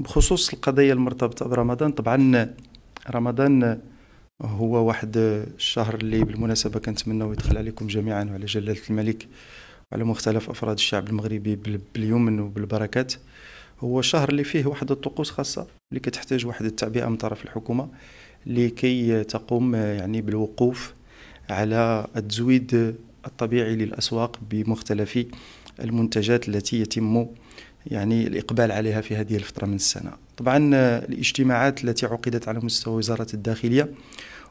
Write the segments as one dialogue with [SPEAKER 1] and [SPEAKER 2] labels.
[SPEAKER 1] بخصوص القضية المرتبطة برمضان طبعا رمضان هو واحد الشهر اللي بالمناسبة كنتمناو يدخل عليكم جميعا وعلى جلالة الملك وعلى مختلف أفراد الشعب المغربي باليمن وبالبركات هو شهر اللي فيه واحد الطقوس خاصة اللي كتحتاج واحد التعبئة من طرف الحكومة لكي تقوم يعني بالوقوف على التزويد الطبيعي للأسواق بمختلف المنتجات التي يتم يعني الإقبال عليها في هذه الفترة من السنة طبعا آه، الاجتماعات التي عقدت على مستوى وزارة الداخلية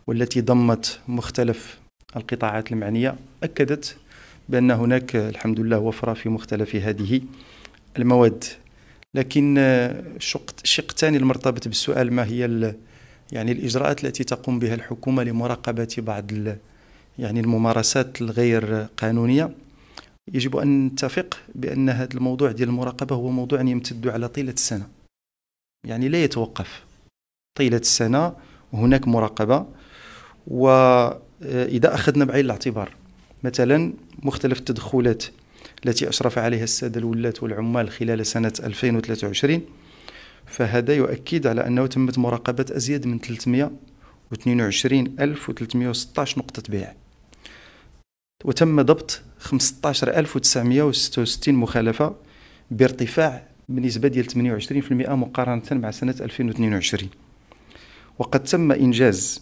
[SPEAKER 1] والتي ضمت مختلف القطاعات المعنية أكدت بأن هناك آه، الحمد لله وفرة في مختلف هذه المواد لكن الشق آه، الثاني المرتبط بالسؤال ما هي يعني الإجراءات التي تقوم بها الحكومة لمراقبة بعض يعني الممارسات الغير قانونية يجب أن نتفق بأن هذا الموضوع ديال المراقبة هو موضوع يمتد على طيلة السنة يعني لا يتوقف طيلة السنة هناك مراقبة وإذا آه، أخذنا بعين الاعتبار مثلا مختلف التدخلات التي أشرف عليها السادة الولاة والعمال خلال سنة 2023 فهذا يؤكد على أنه تمت مراقبة أزيد من 322 ألف 316 نقطة بيع وتم ضبط 15966 مخالفه بارتفاع بنسبه ديال 28% مقارنه مع سنه 2022 وقد تم انجاز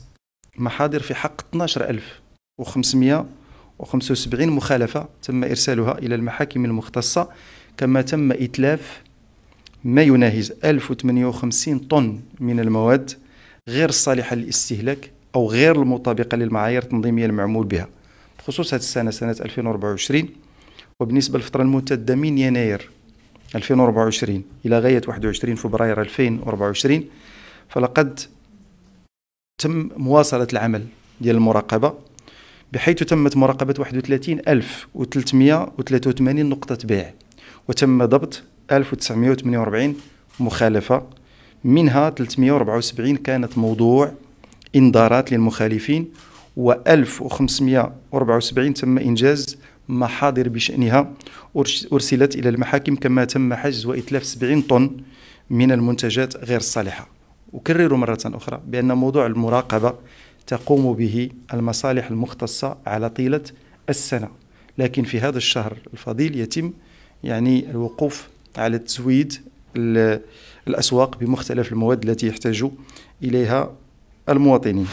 [SPEAKER 1] محاضر في حق 12575 مخالفه تم ارسالها الى المحاكم المختصه كما تم اتلاف ما يناهز 1058 طن من المواد غير الصالحه للاستهلاك او غير المطابقه للمعايير التنظيميه المعمول بها خصوص هذه السنه سنه 2024 وبالنسبه للفتره الممتده من يناير 2024 الى غايه 21 فبراير 2024 فلقد تم مواصله العمل ديال المراقبه بحيث تمت مراقبه 31383 نقطه بيع وتم ضبط 1948 مخالفه منها 374 كانت موضوع انذارات للمخالفين و1574 تم إنجاز محاضر بشأنها أرسلت إلى المحاكم كما تم حجز وإتلاف 70 طن من المنتجات غير الصالحة أكرر مرة أخرى بأن موضوع المراقبة تقوم به المصالح المختصة على طيلة السنة لكن في هذا الشهر الفضيل يتم يعني الوقوف على تزويد الأسواق بمختلف المواد التي يحتاج إليها المواطنين